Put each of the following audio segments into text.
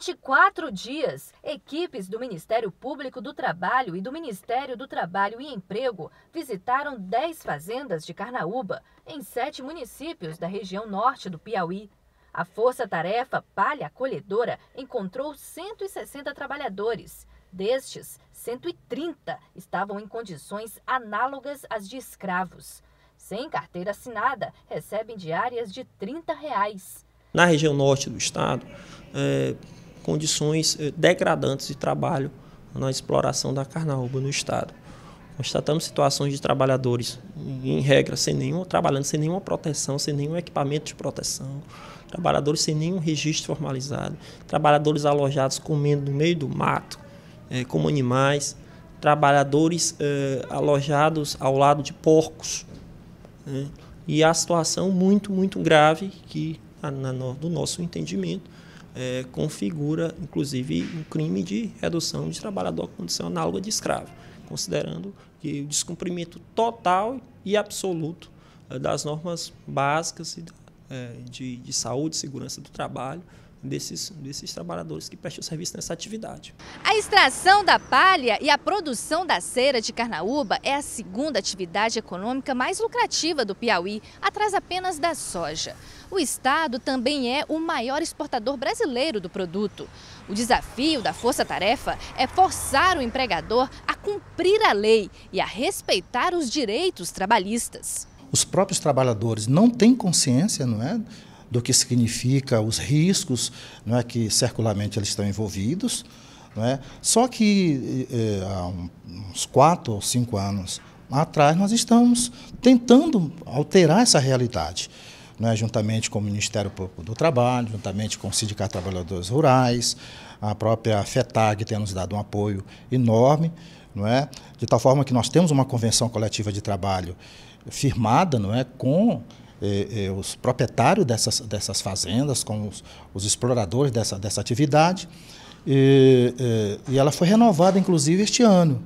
Durante quatro dias, equipes do Ministério Público do Trabalho e do Ministério do Trabalho e Emprego visitaram 10 fazendas de Carnaúba, em sete municípios da região norte do Piauí. A força-tarefa Palha Acolhedora encontrou 160 trabalhadores. Destes, 130 estavam em condições análogas às de escravos. Sem carteira assinada, recebem diárias de R$ 30. Reais. Na região norte do estado, é, condições eh, degradantes de trabalho na exploração da carnaúba no Estado. Constatamos situações de trabalhadores, em regra, sem nenhum, trabalhando sem nenhuma proteção, sem nenhum equipamento de proteção, trabalhadores sem nenhum registro formalizado, trabalhadores alojados comendo no meio do mato, é, como animais, trabalhadores é, alojados ao lado de porcos. Né? E a situação muito, muito grave que, na, na, do nosso entendimento, é, configura, inclusive, um crime de redução de trabalhador à condição análoga de escravo, considerando que o descumprimento total e absoluto é, das normas básicas é, de, de saúde e segurança do trabalho desses, desses trabalhadores que prestam serviço nessa atividade. A extração da palha e a produção da cera de carnaúba é a segunda atividade econômica mais lucrativa do Piauí, atrás apenas da soja. O estado também é o maior exportador brasileiro do produto. O desafio da força-tarefa é forçar o empregador a cumprir a lei e a respeitar os direitos trabalhistas. Os próprios trabalhadores não têm consciência, não é, do que significa os riscos não é, que circulamente eles estão envolvidos. Não é? Só que eh, eh, há uns quatro ou cinco anos atrás nós estamos tentando alterar essa realidade. Né, juntamente com o Ministério Público do Trabalho, juntamente com o Sindicato de Trabalhadores Rurais, a própria FETAG tem nos dado um apoio enorme, não é? de tal forma que nós temos uma convenção coletiva de trabalho firmada não é? com eh, eh, os proprietários dessas, dessas fazendas, com os, os exploradores dessa, dessa atividade. E, eh, e ela foi renovada, inclusive, este ano.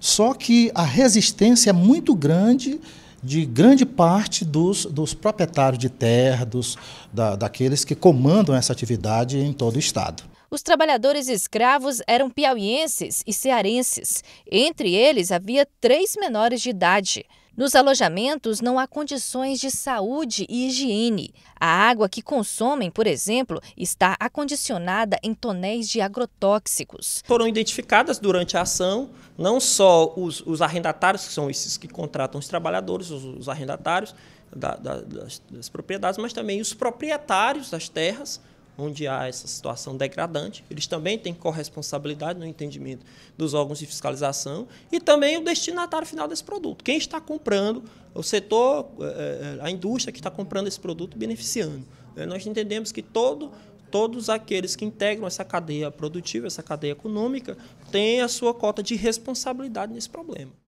Só que a resistência é muito grande de grande parte dos, dos proprietários de terra, dos, da, daqueles que comandam essa atividade em todo o Estado. Os trabalhadores escravos eram piauienses e cearenses. Entre eles havia três menores de idade. Nos alojamentos não há condições de saúde e higiene. A água que consomem, por exemplo, está acondicionada em tonéis de agrotóxicos. Foram identificadas durante a ação não só os, os arrendatários, que são esses que contratam os trabalhadores, os, os arrendatários da, da, das, das propriedades, mas também os proprietários das terras onde há essa situação degradante. Eles também têm corresponsabilidade no entendimento dos órgãos de fiscalização e também o destinatário final desse produto. Quem está comprando, o setor, eh, eh, a indústria que está comprando esse produto beneficiando. Eh, nós entendemos que todo todos aqueles que integram essa cadeia produtiva, essa cadeia econômica, têm a sua cota de responsabilidade nesse problema.